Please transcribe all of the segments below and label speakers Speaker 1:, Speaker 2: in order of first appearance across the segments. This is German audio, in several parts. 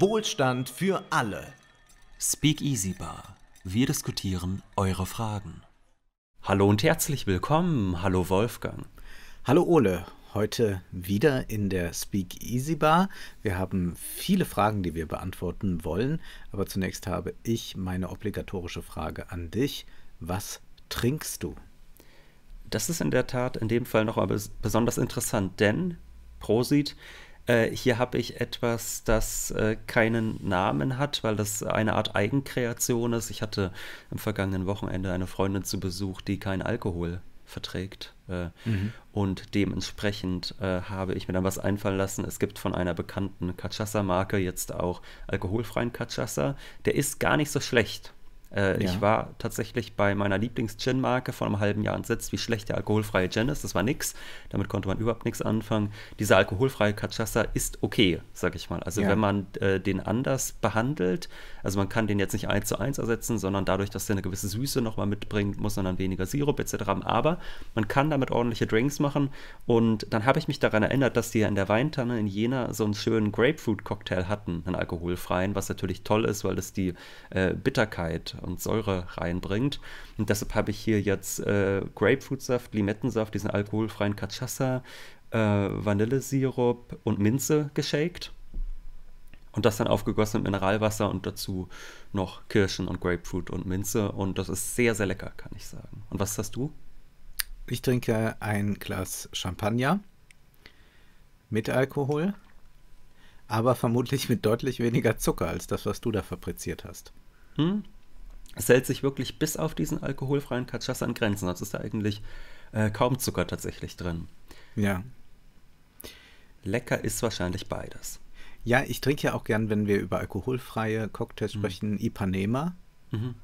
Speaker 1: Wohlstand für alle. Speakeasy Bar. Wir diskutieren eure Fragen. Hallo und herzlich willkommen. Hallo Wolfgang. Hallo Ole. Heute wieder in
Speaker 2: der Speakeasy Bar. Wir haben viele Fragen, die wir beantworten wollen. Aber zunächst habe ich meine obligatorische Frage an dich. Was trinkst du?
Speaker 1: Das ist in der Tat in dem Fall noch besonders interessant, denn Prosit, äh, hier habe ich etwas, das äh, keinen Namen hat, weil das eine Art Eigenkreation ist. Ich hatte am vergangenen Wochenende eine Freundin zu Besuch, die keinen Alkohol verträgt. Äh, mhm. Und dementsprechend äh, habe ich mir dann was einfallen lassen. Es gibt von einer bekannten kachasa marke jetzt auch alkoholfreien Kachasa. Der ist gar nicht so schlecht. Äh, ja. Ich war tatsächlich bei meiner Lieblings-Gin-Marke vor einem halben Jahr entsetzt, wie schlecht der alkoholfreie Gin ist. Das war nix. Damit konnte man überhaupt nichts anfangen. Dieser alkoholfreie Cachaça ist okay, sag ich mal. Also ja. wenn man äh, den anders behandelt, also man kann den jetzt nicht eins zu eins ersetzen, sondern dadurch, dass der eine gewisse Süße nochmal mitbringt, muss man dann weniger Sirup etc. haben. Aber man kann damit ordentliche Drinks machen. Und dann habe ich mich daran erinnert, dass die ja in der Weintanne in Jena so einen schönen Grapefruit-Cocktail hatten, einen alkoholfreien, was natürlich toll ist, weil das die äh, Bitterkeit und Säure reinbringt. Und deshalb habe ich hier jetzt äh, Grapefruitsaft, Limettensaft, diesen alkoholfreien Cachaça, äh, Vanillesirup und Minze geshakt. Und das dann aufgegossen mit Mineralwasser und dazu noch Kirschen und Grapefruit und Minze. Und das ist sehr, sehr lecker, kann ich sagen. Und was hast du?
Speaker 2: Ich trinke ein Glas Champagner mit Alkohol, aber vermutlich mit deutlich weniger Zucker als das, was du da fabriziert
Speaker 1: hast. Hm, es hält sich wirklich bis auf diesen alkoholfreien Katschas an Grenzen. Sonst ist da eigentlich äh, kaum Zucker tatsächlich drin. Ja. Lecker ist wahrscheinlich beides.
Speaker 2: Ja, ich trinke ja auch gern, wenn wir über alkoholfreie Cocktails mhm. sprechen, Ipanema. Mhm.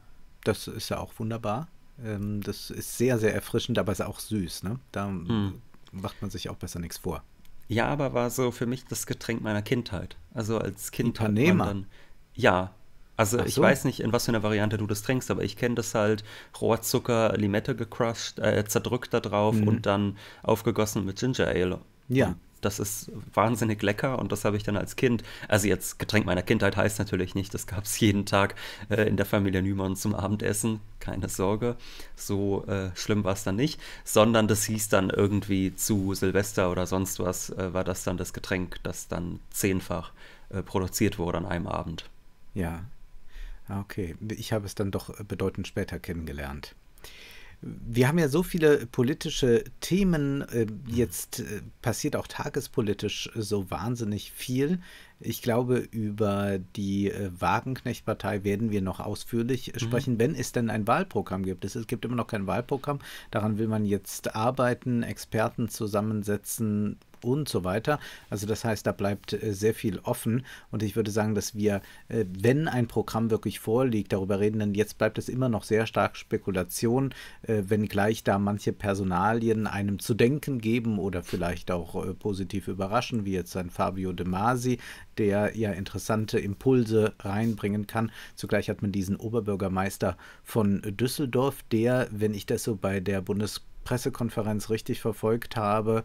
Speaker 2: Das ist ja auch wunderbar. Ähm, das ist sehr, sehr erfrischend, aber ist auch süß. Ne? Da mhm. macht man sich auch besser nichts vor.
Speaker 1: Ja, aber war so für mich das Getränk meiner Kindheit. Also als Kind Ipanema. hat man dann, ja, also so. ich weiß nicht, in was für einer Variante du das trinkst, aber ich kenne das halt Rohrzucker, Limette gecrushed, äh, zerdrückt da drauf mhm. und dann aufgegossen mit Ginger Ale. Ja. Und das ist wahnsinnig lecker und das habe ich dann als Kind, also jetzt Getränk meiner Kindheit heißt natürlich nicht, das gab es jeden Tag äh, in der Familie Nümann zum Abendessen, keine Sorge, so äh, schlimm war es dann nicht, sondern das hieß dann irgendwie zu Silvester oder sonst was, äh, war das dann das Getränk, das dann zehnfach äh, produziert wurde an einem Abend.
Speaker 2: Ja, Ah, okay, ich habe es dann doch bedeutend später kennengelernt. Wir haben ja so viele politische Themen. Äh, mhm. Jetzt äh, passiert auch tagespolitisch so wahnsinnig viel. Ich glaube, über die äh, Wagenknecht-Partei werden wir noch ausführlich mhm. sprechen, wenn es denn ein Wahlprogramm gibt. Es gibt immer noch kein Wahlprogramm. Daran will man jetzt arbeiten, Experten zusammensetzen, und so weiter. Also das heißt, da bleibt äh, sehr viel offen und ich würde sagen, dass wir, äh, wenn ein Programm wirklich vorliegt, darüber reden, denn jetzt bleibt es immer noch sehr stark Spekulation, äh, wenngleich da manche Personalien einem zu denken geben oder vielleicht auch positiv überraschen, wie jetzt ein Fabio De Masi, der ja interessante Impulse reinbringen kann. Zugleich hat man diesen Oberbürgermeister von Düsseldorf, der, wenn ich das so bei der Bundespressekonferenz richtig verfolgt habe,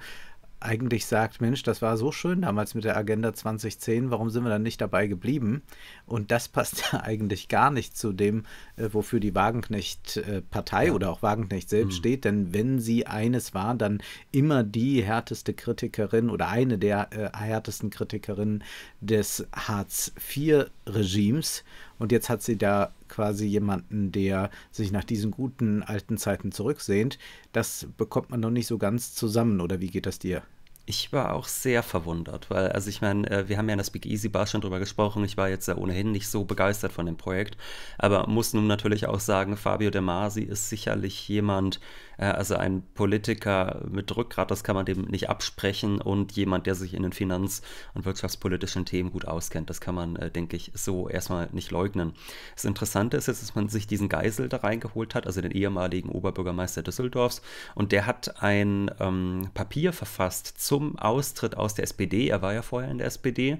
Speaker 2: eigentlich sagt, Mensch, das war so schön damals mit der Agenda 2010, warum sind wir dann nicht dabei geblieben? Und das passt ja eigentlich gar nicht zu dem, äh, wofür die Wagenknecht-Partei äh, ja. oder auch Wagenknecht selbst mhm. steht, denn wenn sie eines war, dann immer die härteste Kritikerin oder eine der äh, härtesten Kritikerinnen des Hartz-IV-Regimes. Und jetzt hat sie da quasi jemanden, der sich nach diesen guten alten Zeiten zurücksehnt. Das bekommt man noch nicht so ganz zusammen, oder wie geht das dir?
Speaker 1: Ich war auch sehr verwundert, weil, also ich meine, äh, wir haben ja in der Speak Easy Bar schon drüber gesprochen. Ich war jetzt ja ohnehin nicht so begeistert von dem Projekt, aber muss nun natürlich auch sagen, Fabio De Masi ist sicherlich jemand, also ein Politiker mit Rückgrat, das kann man dem nicht absprechen und jemand, der sich in den finanz- und wirtschaftspolitischen Themen gut auskennt, das kann man, äh, denke ich, so erstmal nicht leugnen. Das Interessante ist jetzt, dass man sich diesen Geisel da reingeholt hat, also den ehemaligen Oberbürgermeister Düsseldorfs und der hat ein ähm, Papier verfasst zum Austritt aus der SPD. Er war ja vorher in der SPD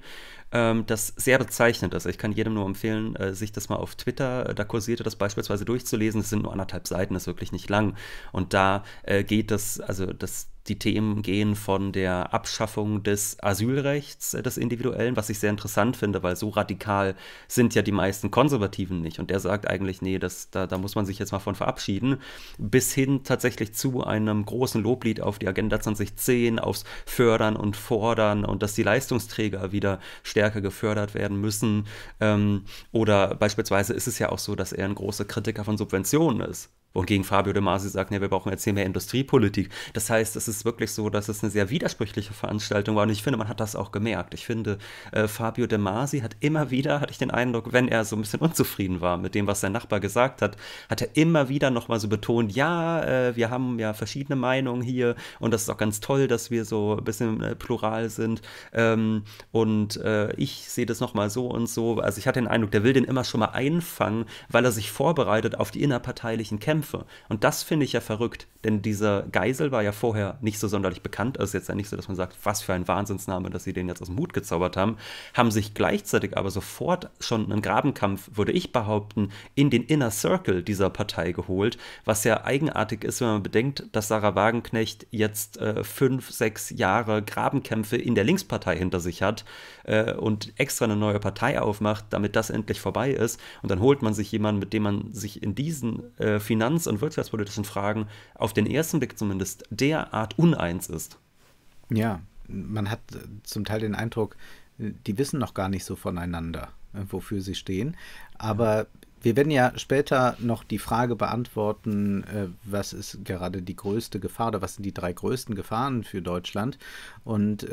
Speaker 1: ähm, das sehr bezeichnend ist. Ich kann jedem nur empfehlen, äh, sich das mal auf Twitter, äh, da kursierte das beispielsweise durchzulesen. Es sind nur anderthalb Seiten, ist wirklich nicht lang. Und da äh, geht das, also das die Themen gehen von der Abschaffung des Asylrechts, äh, des individuellen, was ich sehr interessant finde, weil so radikal sind ja die meisten Konservativen nicht. Und der sagt eigentlich, nee, das, da, da muss man sich jetzt mal von verabschieden, bis hin tatsächlich zu einem großen Loblied auf die Agenda 2010, aufs Fördern und Fordern und dass die Leistungsträger wieder stärker gefördert werden müssen. Ähm, oder beispielsweise ist es ja auch so, dass er ein großer Kritiker von Subventionen ist wohingegen Fabio De Masi sagt, nee, wir brauchen jetzt hier mehr Industriepolitik. Das heißt, es ist wirklich so, dass es eine sehr widersprüchliche Veranstaltung war und ich finde, man hat das auch gemerkt. Ich finde, äh, Fabio De Masi hat immer wieder, hatte ich den Eindruck, wenn er so ein bisschen unzufrieden war mit dem, was sein Nachbar gesagt hat, hat er immer wieder nochmal so betont, ja, äh, wir haben ja verschiedene Meinungen hier und das ist auch ganz toll, dass wir so ein bisschen äh, plural sind ähm, und äh, ich sehe das nochmal so und so. Also ich hatte den Eindruck, der will den immer schon mal einfangen, weil er sich vorbereitet auf die innerparteilichen Kämpfe Kämpfe. Und das finde ich ja verrückt, denn dieser Geisel war ja vorher nicht so sonderlich bekannt. Also jetzt ja nicht so, dass man sagt, was für ein Wahnsinnsname, dass sie den jetzt aus dem Hut gezaubert haben. Haben sich gleichzeitig aber sofort schon einen Grabenkampf, würde ich behaupten, in den Inner Circle dieser Partei geholt, was ja eigenartig ist, wenn man bedenkt, dass Sarah Wagenknecht jetzt äh, fünf, sechs Jahre Grabenkämpfe in der Linkspartei hinter sich hat äh, und extra eine neue Partei aufmacht, damit das endlich vorbei ist. Und dann holt man sich jemanden, mit dem man sich in diesen äh, Finanz finanz- und wirtschaftspolitischen Fragen auf den ersten Blick zumindest derart uneins ist.
Speaker 2: Ja, man hat äh, zum Teil den Eindruck, äh, die wissen noch gar nicht so voneinander, äh, wofür sie stehen. Aber wir werden ja später noch die Frage beantworten, was ist gerade die größte Gefahr oder was sind die drei größten Gefahren für Deutschland. Und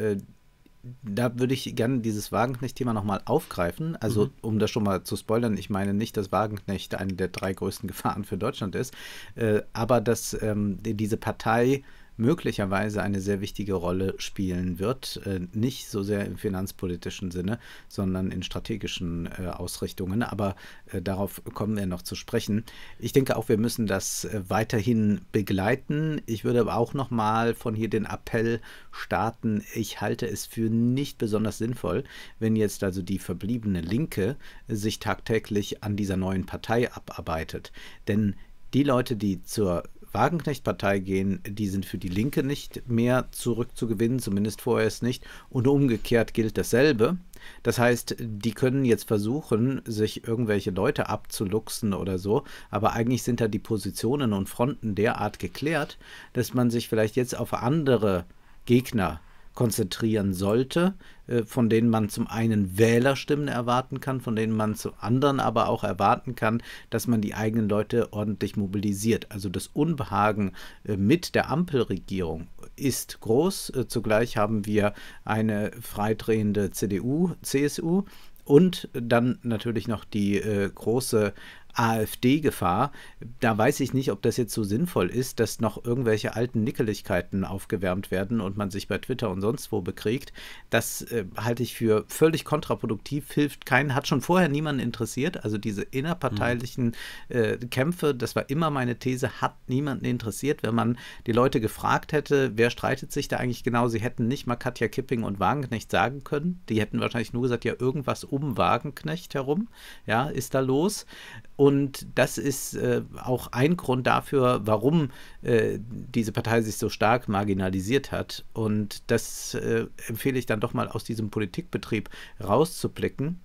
Speaker 2: da würde ich gerne dieses Wagenknecht-Thema nochmal aufgreifen. Also, mhm. um das schon mal zu spoilern, ich meine nicht, dass Wagenknecht eine der drei größten Gefahren für Deutschland ist, äh, aber dass ähm, diese Partei möglicherweise eine sehr wichtige Rolle spielen wird. Äh, nicht so sehr im finanzpolitischen Sinne, sondern in strategischen äh, Ausrichtungen. Aber äh, darauf kommen wir noch zu sprechen. Ich denke auch, wir müssen das weiterhin begleiten. Ich würde aber auch nochmal von hier den Appell starten. Ich halte es für nicht besonders sinnvoll, wenn jetzt also die verbliebene Linke sich tagtäglich an dieser neuen Partei abarbeitet. Denn die Leute, die zur Wagenknecht-Partei gehen, die sind für die Linke nicht mehr zurückzugewinnen, zumindest vorerst nicht. Und umgekehrt gilt dasselbe. Das heißt, die können jetzt versuchen, sich irgendwelche Leute abzuluxen oder so, aber eigentlich sind da die Positionen und Fronten derart geklärt, dass man sich vielleicht jetzt auf andere Gegner konzentrieren sollte, äh, von denen man zum einen Wählerstimmen erwarten kann, von denen man zum anderen aber auch erwarten kann, dass man die eigenen Leute ordentlich mobilisiert. Also das Unbehagen äh, mit der Ampelregierung ist groß. Äh, zugleich haben wir eine freidrehende CDU, CSU, und dann natürlich noch die äh, große AfD-Gefahr. Da weiß ich nicht, ob das jetzt so sinnvoll ist, dass noch irgendwelche alten Nickeligkeiten aufgewärmt werden und man sich bei Twitter und sonst wo bekriegt. Das äh, halte ich für völlig kontraproduktiv, hilft keinen, hat schon vorher niemanden interessiert. Also diese innerparteilichen mhm. äh, Kämpfe, das war immer meine These, hat niemanden interessiert. Wenn man die Leute gefragt hätte, wer streitet sich da eigentlich genau, sie hätten nicht mal Katja Kipping und Wagenknecht sagen können. Die hätten wahrscheinlich nur gesagt, ja, irgendwas um Wagenknecht herum, ja, ist da los. Und das ist äh, auch ein Grund dafür, warum äh, diese Partei sich so stark marginalisiert hat. Und das äh, empfehle ich dann doch mal aus diesem Politikbetrieb rauszublicken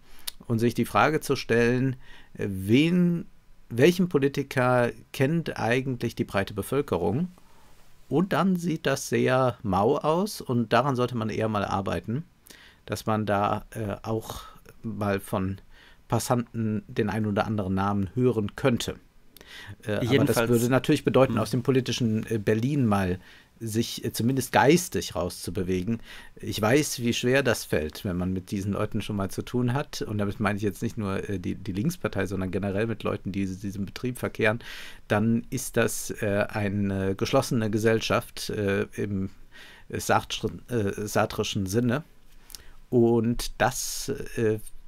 Speaker 2: und sich die Frage zu stellen, äh, wen, welchen Politiker kennt eigentlich die breite Bevölkerung? Und dann sieht das sehr mau aus und daran sollte man eher mal arbeiten, dass man da äh, auch mal von Passanten den einen oder anderen Namen hören könnte. Äh, aber das würde natürlich bedeuten, hm. aus dem politischen äh, Berlin mal sich äh, zumindest geistig rauszubewegen. Ich weiß, wie schwer das fällt, wenn man mit diesen Leuten schon mal zu tun hat. Und damit meine ich jetzt nicht nur äh, die, die Linkspartei, sondern generell mit Leuten, die diesen Betrieb verkehren. Dann ist das äh, eine geschlossene Gesellschaft äh, im sartrischen, äh, Sinne.
Speaker 1: Und das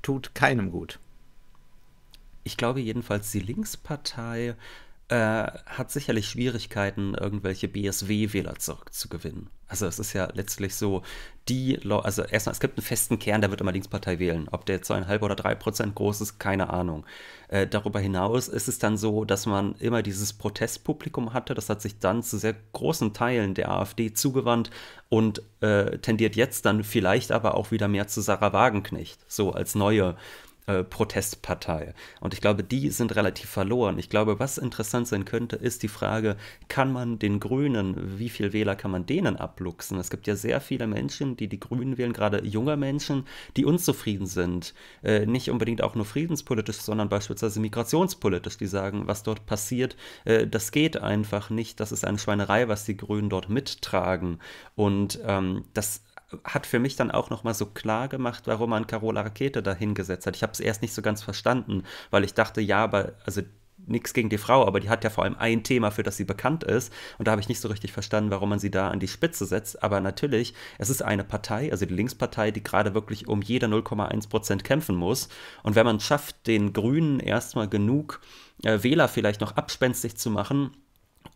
Speaker 1: tut keinem gut ich glaube jedenfalls, die Linkspartei äh, hat sicherlich Schwierigkeiten, irgendwelche BSW-Wähler zurückzugewinnen. Also es ist ja letztlich so, die, Le also erstmal, es gibt einen festen Kern, der wird immer Linkspartei wählen. Ob der zweieinhalb oder drei Prozent groß ist, keine Ahnung. Äh, darüber hinaus ist es dann so, dass man immer dieses Protestpublikum hatte. Das hat sich dann zu sehr großen Teilen der AfD zugewandt und äh, tendiert jetzt dann vielleicht aber auch wieder mehr zu Sarah Wagenknecht, so als neue äh, Protestpartei. Und ich glaube, die sind relativ verloren. Ich glaube, was interessant sein könnte, ist die Frage, kann man den Grünen, wie viel Wähler kann man denen abluchsen? Es gibt ja sehr viele Menschen, die die Grünen wählen, gerade junge Menschen, die unzufrieden sind. Äh, nicht unbedingt auch nur friedenspolitisch, sondern beispielsweise migrationspolitisch, die sagen, was dort passiert, äh, das geht einfach nicht. Das ist eine Schweinerei, was die Grünen dort mittragen. Und ähm, das hat für mich dann auch nochmal so klar gemacht, warum man Carola Rakete da hingesetzt hat. Ich habe es erst nicht so ganz verstanden, weil ich dachte, ja, aber also nichts gegen die Frau, aber die hat ja vor allem ein Thema, für das sie bekannt ist. Und da habe ich nicht so richtig verstanden, warum man sie da an die Spitze setzt. Aber natürlich, es ist eine Partei, also die Linkspartei, die gerade wirklich um jede 0,1 Prozent kämpfen muss. Und wenn man schafft, den Grünen erstmal genug äh, Wähler vielleicht noch abspenstig zu machen,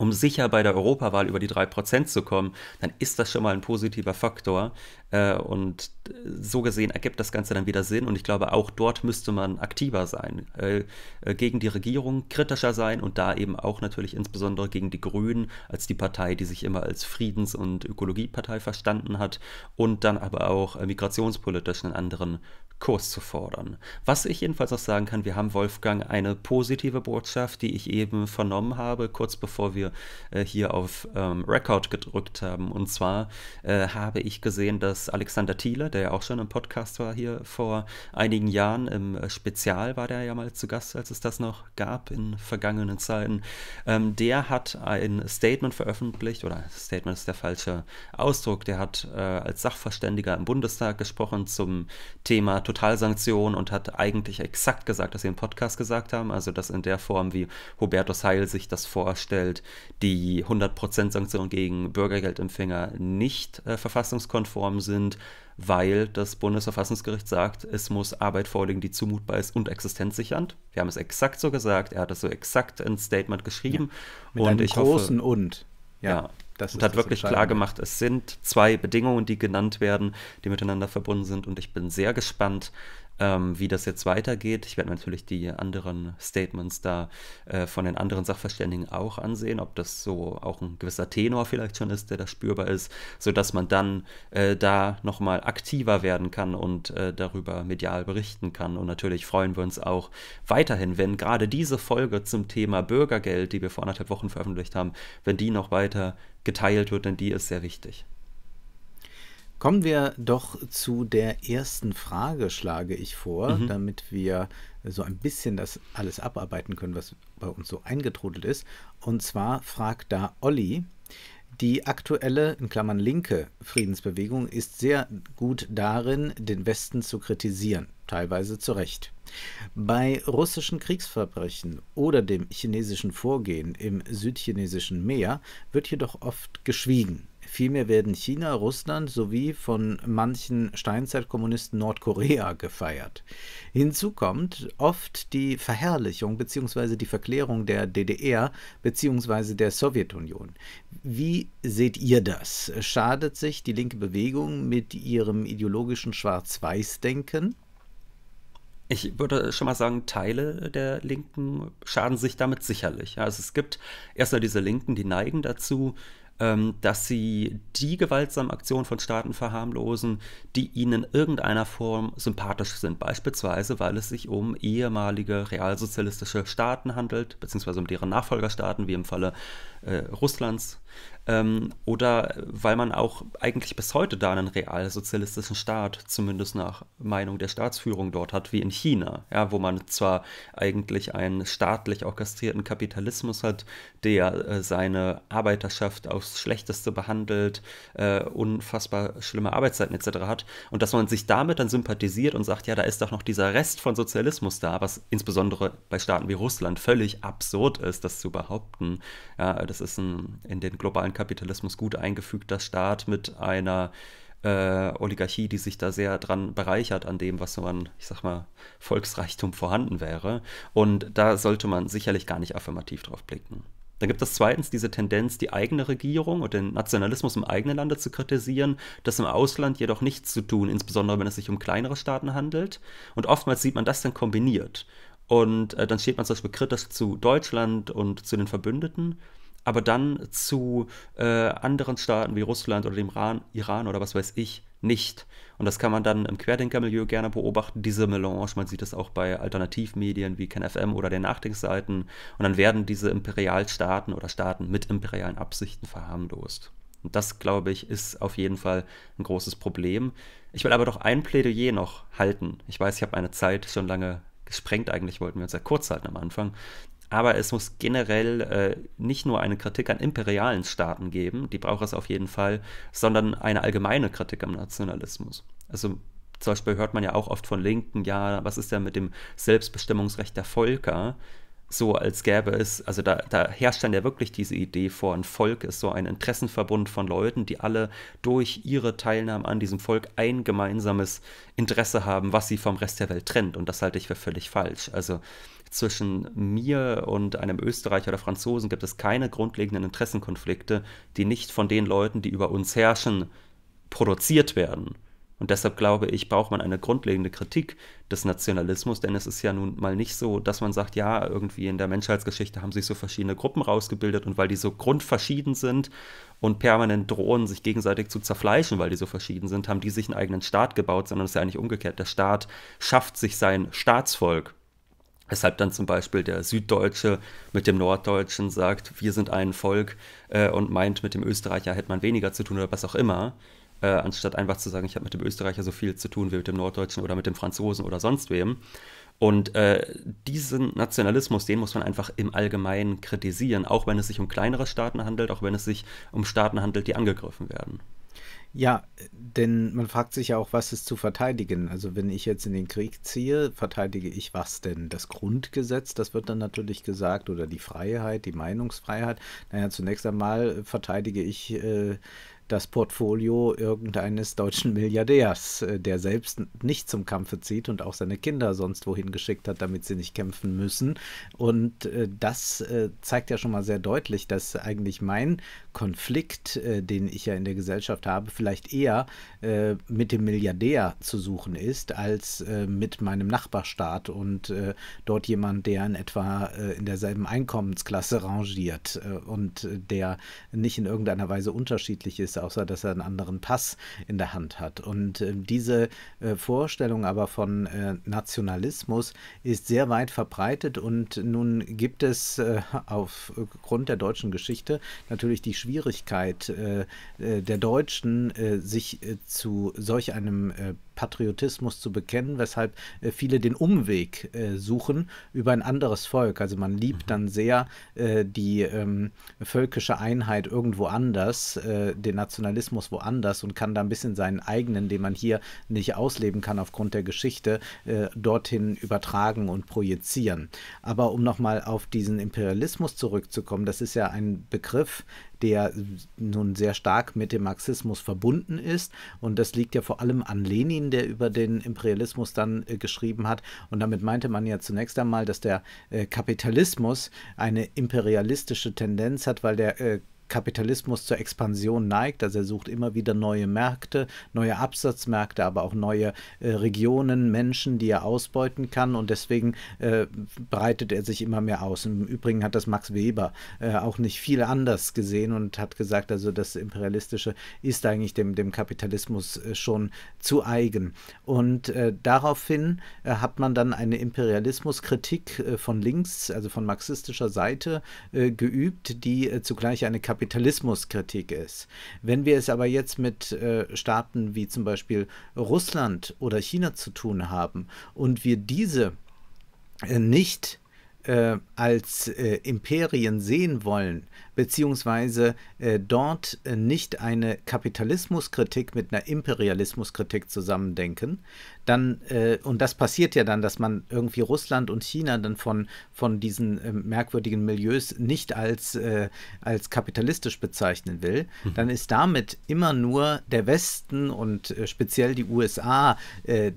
Speaker 1: um sicher bei der Europawahl über die 3% zu kommen, dann ist das schon mal ein positiver Faktor. Äh, und so gesehen ergibt das Ganze dann wieder Sinn. Und ich glaube, auch dort müsste man aktiver sein, äh, äh, gegen die Regierung kritischer sein und da eben auch natürlich insbesondere gegen die Grünen als die Partei, die sich immer als Friedens- und Ökologiepartei verstanden hat und dann aber auch migrationspolitisch einen anderen Kurs zu fordern. Was ich jedenfalls auch sagen kann, wir haben Wolfgang eine positive Botschaft, die ich eben vernommen habe, kurz bevor wir äh, hier auf ähm, Record gedrückt haben. Und zwar äh, habe ich gesehen, dass Alexander Thiele, der ja auch schon im Podcast war hier vor einigen Jahren, im äh, Spezial war der ja mal zu Gast, als es das noch gab in vergangenen Zeiten, ähm, der hat ein Statement veröffentlicht, oder Statement ist der falsche Ausdruck, der hat äh, als Sachverständiger im Bundestag gesprochen zum Thema Totalsanktionen und hat eigentlich exakt gesagt, was sie im Podcast gesagt haben, also dass in der Form, wie Hubertus Heil sich das vorstellt, die 100% Sanktionen gegen Bürgergeldempfänger nicht äh, verfassungskonform sind, weil das Bundesverfassungsgericht sagt, es muss Arbeit vorliegen, die zumutbar ist und existenzsichernd. Wir haben es exakt so gesagt, er hat es so exakt ins Statement geschrieben. Ja, mit und einem großen
Speaker 2: hoffe, Und. ja. ja das und hat wirklich klar gemacht,
Speaker 1: es sind zwei Bedingungen, die genannt werden, die miteinander verbunden sind. Und ich bin sehr gespannt, ähm, wie das jetzt weitergeht. Ich werde natürlich die anderen Statements da äh, von den anderen Sachverständigen auch ansehen, ob das so auch ein gewisser Tenor vielleicht schon ist, der da spürbar ist, sodass man dann äh, da nochmal aktiver werden kann und äh, darüber medial berichten kann. Und natürlich freuen wir uns auch weiterhin, wenn gerade diese Folge zum Thema Bürgergeld, die wir vor anderthalb Wochen veröffentlicht haben, wenn die noch weiter geteilt wird, denn die ist sehr wichtig. Kommen wir doch zu
Speaker 2: der ersten Frage, schlage ich vor, mhm. damit wir so ein bisschen das alles abarbeiten können, was bei uns so eingetrudelt ist. Und zwar fragt da Olli, die aktuelle, in Klammern linke, Friedensbewegung ist sehr gut darin, den Westen zu kritisieren, teilweise zu Recht. Bei russischen Kriegsverbrechen oder dem chinesischen Vorgehen im südchinesischen Meer wird jedoch oft geschwiegen. Vielmehr werden China, Russland sowie von manchen Steinzeitkommunisten Nordkorea gefeiert. Hinzu kommt oft die Verherrlichung bzw. die Verklärung der DDR bzw. der Sowjetunion. Wie seht ihr das? Schadet sich die linke Bewegung mit ihrem ideologischen
Speaker 1: Schwarz-Weiß-Denken? Ich würde schon mal sagen, Teile der Linken schaden sich damit sicherlich. Also es gibt erstmal diese Linken, die neigen dazu, ähm, dass sie die gewaltsamen Aktionen von Staaten verharmlosen, die ihnen in irgendeiner Form sympathisch sind, beispielsweise weil es sich um ehemalige realsozialistische Staaten handelt, beziehungsweise um deren Nachfolgerstaaten, wie im Falle äh, Russlands ähm, oder weil man auch eigentlich bis heute da einen realsozialistischen Staat, zumindest nach Meinung der Staatsführung dort hat, wie in China, ja, wo man zwar eigentlich einen staatlich orchestrierten Kapitalismus hat, der äh, seine Arbeiterschaft aufs Schlechteste behandelt, äh, unfassbar schlimme Arbeitszeiten etc. hat und dass man sich damit dann sympathisiert und sagt, ja, da ist doch noch dieser Rest von Sozialismus da, was insbesondere bei Staaten wie Russland völlig absurd ist, das zu behaupten. Ja, das ist ein, in den globalen Kapitalismus gut eingefügter Staat mit einer äh, Oligarchie, die sich da sehr dran bereichert an dem, was so an, ich sag mal, Volksreichtum vorhanden wäre. Und da sollte man sicherlich gar nicht affirmativ drauf blicken. Dann gibt es zweitens diese Tendenz, die eigene Regierung und den Nationalismus im eigenen Lande zu kritisieren, das im Ausland jedoch nichts zu tun, insbesondere wenn es sich um kleinere Staaten handelt. Und oftmals sieht man das dann kombiniert. Und äh, dann steht man zum Beispiel kritisch zu Deutschland und zu den Verbündeten aber dann zu äh, anderen Staaten wie Russland oder dem Iran, Iran oder was weiß ich nicht. Und das kann man dann im Querdenkermilieu gerne beobachten, diese Melange. Man sieht es auch bei Alternativmedien wie KenFM oder den Nachdenkseiten. Und dann werden diese Imperialstaaten oder Staaten mit imperialen Absichten verharmlost. Und das, glaube ich, ist auf jeden Fall ein großes Problem. Ich will aber doch ein Plädoyer noch halten. Ich weiß, ich habe meine Zeit schon lange gesprengt. Eigentlich wollten wir uns ja kurz halten am Anfang. Aber es muss generell äh, nicht nur eine Kritik an imperialen Staaten geben, die braucht es auf jeden Fall, sondern eine allgemeine Kritik am Nationalismus. Also zum Beispiel hört man ja auch oft von Linken, ja, was ist denn mit dem Selbstbestimmungsrecht der Völker? So als gäbe es, also da, da herrscht dann ja wirklich diese Idee vor, ein Volk ist so ein Interessenverbund von Leuten, die alle durch ihre Teilnahme an diesem Volk ein gemeinsames Interesse haben, was sie vom Rest der Welt trennt. Und das halte ich für völlig falsch. Also zwischen mir und einem Österreicher oder Franzosen gibt es keine grundlegenden Interessenkonflikte, die nicht von den Leuten, die über uns herrschen, produziert werden. Und deshalb glaube ich, braucht man eine grundlegende Kritik des Nationalismus, denn es ist ja nun mal nicht so, dass man sagt, ja, irgendwie in der Menschheitsgeschichte haben sich so verschiedene Gruppen rausgebildet und weil die so grundverschieden sind und permanent drohen, sich gegenseitig zu zerfleischen, weil die so verschieden sind, haben die sich einen eigenen Staat gebaut, sondern es ist ja eigentlich umgekehrt. Der Staat schafft sich sein Staatsvolk Weshalb dann zum Beispiel der Süddeutsche mit dem Norddeutschen sagt, wir sind ein Volk äh, und meint, mit dem Österreicher hätte man weniger zu tun oder was auch immer, äh, anstatt einfach zu sagen, ich habe mit dem Österreicher so viel zu tun wie mit dem Norddeutschen oder mit dem Franzosen oder sonst wem. Und äh, diesen Nationalismus, den muss man einfach im Allgemeinen kritisieren, auch wenn es sich um kleinere Staaten handelt, auch wenn es sich um Staaten handelt, die angegriffen werden.
Speaker 2: Ja, denn man fragt sich ja auch, was ist zu verteidigen. Also wenn ich jetzt in den Krieg ziehe, verteidige ich was denn? Das Grundgesetz, das wird dann natürlich gesagt, oder die Freiheit, die Meinungsfreiheit. Naja, zunächst einmal verteidige ich äh, das Portfolio irgendeines deutschen Milliardärs, äh, der selbst nicht zum Kampfe zieht und auch seine Kinder sonst wohin geschickt hat, damit sie nicht kämpfen müssen. Und äh, das äh, zeigt ja schon mal sehr deutlich, dass eigentlich mein Konflikt, den ich ja in der Gesellschaft habe, vielleicht eher mit dem Milliardär zu suchen ist, als mit meinem Nachbarstaat und dort jemand, der in etwa in derselben Einkommensklasse rangiert und der nicht in irgendeiner Weise unterschiedlich ist außer dass er einen anderen Pass in der Hand hat. Und äh, diese äh, Vorstellung aber von äh, Nationalismus ist sehr weit verbreitet und nun gibt es äh, aufgrund äh, der deutschen Geschichte natürlich die Schwierigkeit äh, der Deutschen, sich zu solch einem Patriotismus zu bekennen, weshalb äh, viele den Umweg äh, suchen über ein anderes Volk. Also man liebt mhm. dann sehr äh, die ähm, völkische Einheit irgendwo anders, äh, den Nationalismus woanders und kann da ein bisschen seinen eigenen, den man hier nicht ausleben kann aufgrund der Geschichte, äh, dorthin übertragen und projizieren. Aber um nochmal auf diesen Imperialismus zurückzukommen, das ist ja ein Begriff, der nun sehr stark mit dem Marxismus verbunden ist. Und das liegt ja vor allem an Lenin, der über den Imperialismus dann äh, geschrieben hat. Und damit meinte man ja zunächst einmal, dass der äh, Kapitalismus eine imperialistische Tendenz hat, weil der äh, Kapitalismus zur Expansion neigt. Also er sucht immer wieder neue Märkte, neue Absatzmärkte, aber auch neue äh, Regionen, Menschen, die er ausbeuten kann. Und deswegen äh, breitet er sich immer mehr aus. Im Übrigen hat das Max Weber äh, auch nicht viel anders gesehen und hat gesagt, also das Imperialistische ist eigentlich dem, dem Kapitalismus äh, schon zu eigen. Und äh, daraufhin äh, hat man dann eine Imperialismuskritik von links, also von marxistischer Seite, geübt, die zugleich eine Kapitalismus Kapitalismuskritik ist. Wenn wir es aber jetzt mit äh, Staaten wie zum Beispiel Russland oder China zu tun haben und wir diese äh, nicht äh, als äh, Imperien sehen wollen, beziehungsweise äh, dort äh, nicht eine Kapitalismuskritik mit einer Imperialismuskritik zusammendenken, dann, äh, und das passiert ja dann, dass man irgendwie Russland und China dann von, von diesen äh, merkwürdigen Milieus nicht als, äh, als kapitalistisch bezeichnen will, mhm. dann ist damit immer nur der Westen und äh, speziell die USA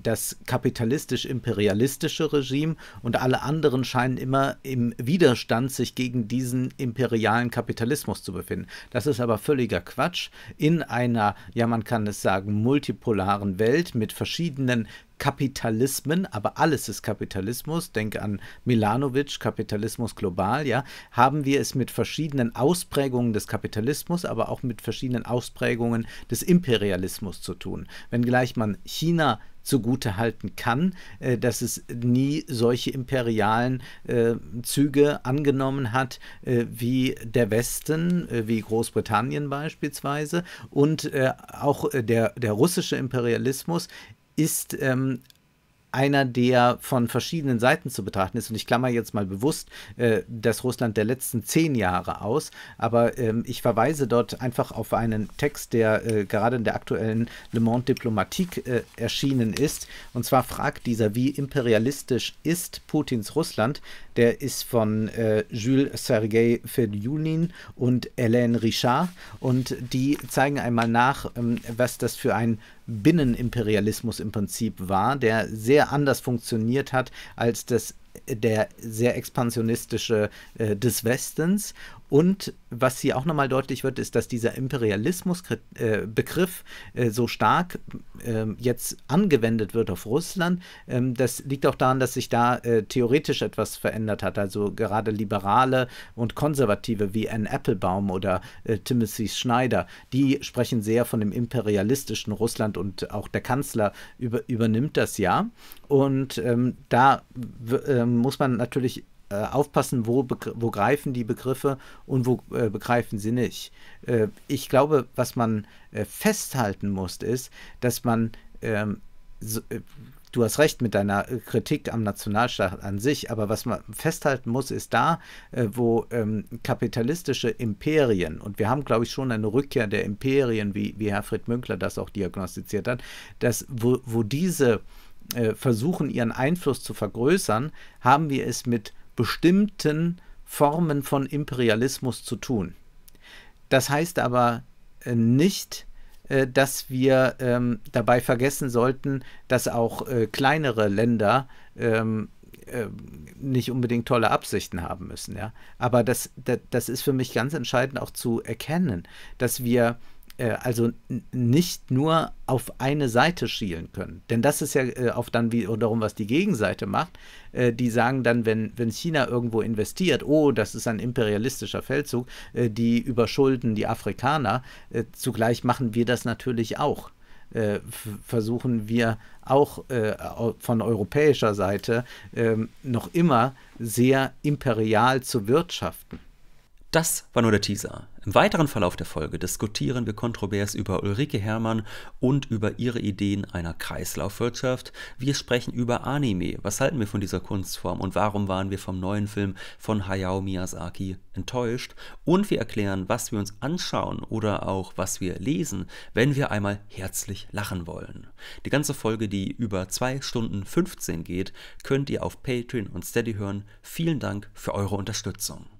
Speaker 2: das kapitalistisch-imperialistische Regime und alle anderen scheinen immer im Widerstand sich gegen diesen imperialen Kapitalismus Kapitalismus zu befinden. Das ist aber völliger Quatsch. In einer, ja man kann es sagen, multipolaren Welt mit verschiedenen Kapitalismen, aber alles ist Kapitalismus, denke an Milanovic, Kapitalismus global, ja, haben wir es mit verschiedenen Ausprägungen des Kapitalismus, aber auch mit verschiedenen Ausprägungen des Imperialismus zu tun. Wenngleich man China zugute halten kann, äh, dass es nie solche imperialen äh, Züge angenommen hat äh, wie der Westen, wie Großbritannien beispielsweise. Und auch der, der russische Imperialismus ist ähm, einer, der von verschiedenen Seiten zu betrachten ist. Und ich klammer jetzt mal bewusst äh, das Russland der letzten zehn Jahre aus, aber ähm, ich verweise dort einfach auf einen Text, der äh, gerade in der aktuellen Le Monde Diplomatique äh, erschienen ist. Und zwar fragt dieser, wie imperialistisch ist Putins Russland? Der ist von äh, Jules Sergei Fedyunin und Hélène Richard und die zeigen einmal nach, ähm, was das für ein Binnenimperialismus im Prinzip war, der sehr anders funktioniert hat als das der sehr expansionistische äh, des Westens und was hier auch nochmal deutlich wird, ist, dass dieser Imperialismus-Begriff äh, äh, so stark ähm, jetzt angewendet wird auf Russland. Ähm, das liegt auch daran, dass sich da äh, theoretisch etwas verändert hat. Also gerade Liberale und Konservative wie Ann Applebaum oder Timothy Schneider, die sprechen sehr von dem imperialistischen Russland und auch der Kanzler übernimmt das ja. Und ähm, da muss man natürlich äh, aufpassen, wo, wo greifen die Begriffe und wo äh, begreifen sie nicht. Äh, ich glaube, was man äh, festhalten muss, ist, dass man, ähm, so, äh, du hast recht mit deiner Kritik am Nationalstaat an sich, aber was man festhalten muss, ist da, wo ähm, kapitalistische Imperien, und wir haben, glaube ich, schon eine Rückkehr der Imperien, wie, wie Herfried Münkler das auch diagnostiziert hat, dass wo, wo diese versuchen, ihren Einfluss zu vergrößern, haben wir es mit bestimmten Formen von Imperialismus zu tun. Das heißt aber äh, nicht, äh, dass wir ähm, dabei vergessen sollten, dass auch äh, kleinere Länder ähm, äh, nicht unbedingt tolle Absichten haben müssen. Ja? Aber das, das, das ist für mich ganz entscheidend auch zu erkennen, dass wir äh, also nicht nur auf eine Seite schielen können. Denn das ist ja äh, auch dann wiederum, was die Gegenseite macht. Äh, die sagen dann, wenn, wenn China irgendwo investiert, oh, das ist ein imperialistischer Feldzug, äh, die überschulden die Afrikaner. Äh, zugleich machen wir das natürlich auch. Äh, versuchen wir auch von europäischer Seite ähm, noch immer sehr
Speaker 1: imperial zu wirtschaften. Das war nur der Teaser. Im weiteren Verlauf der Folge diskutieren wir kontrovers über Ulrike Hermann und über ihre Ideen einer Kreislaufwirtschaft. Wir sprechen über Anime. Was halten wir von dieser Kunstform und warum waren wir vom neuen Film von Hayao Miyazaki enttäuscht? Und wir erklären, was wir uns anschauen oder auch was wir lesen, wenn wir einmal herzlich lachen wollen. Die ganze Folge, die über 2 Stunden 15 geht, könnt ihr auf Patreon und Steady hören. Vielen Dank für eure Unterstützung.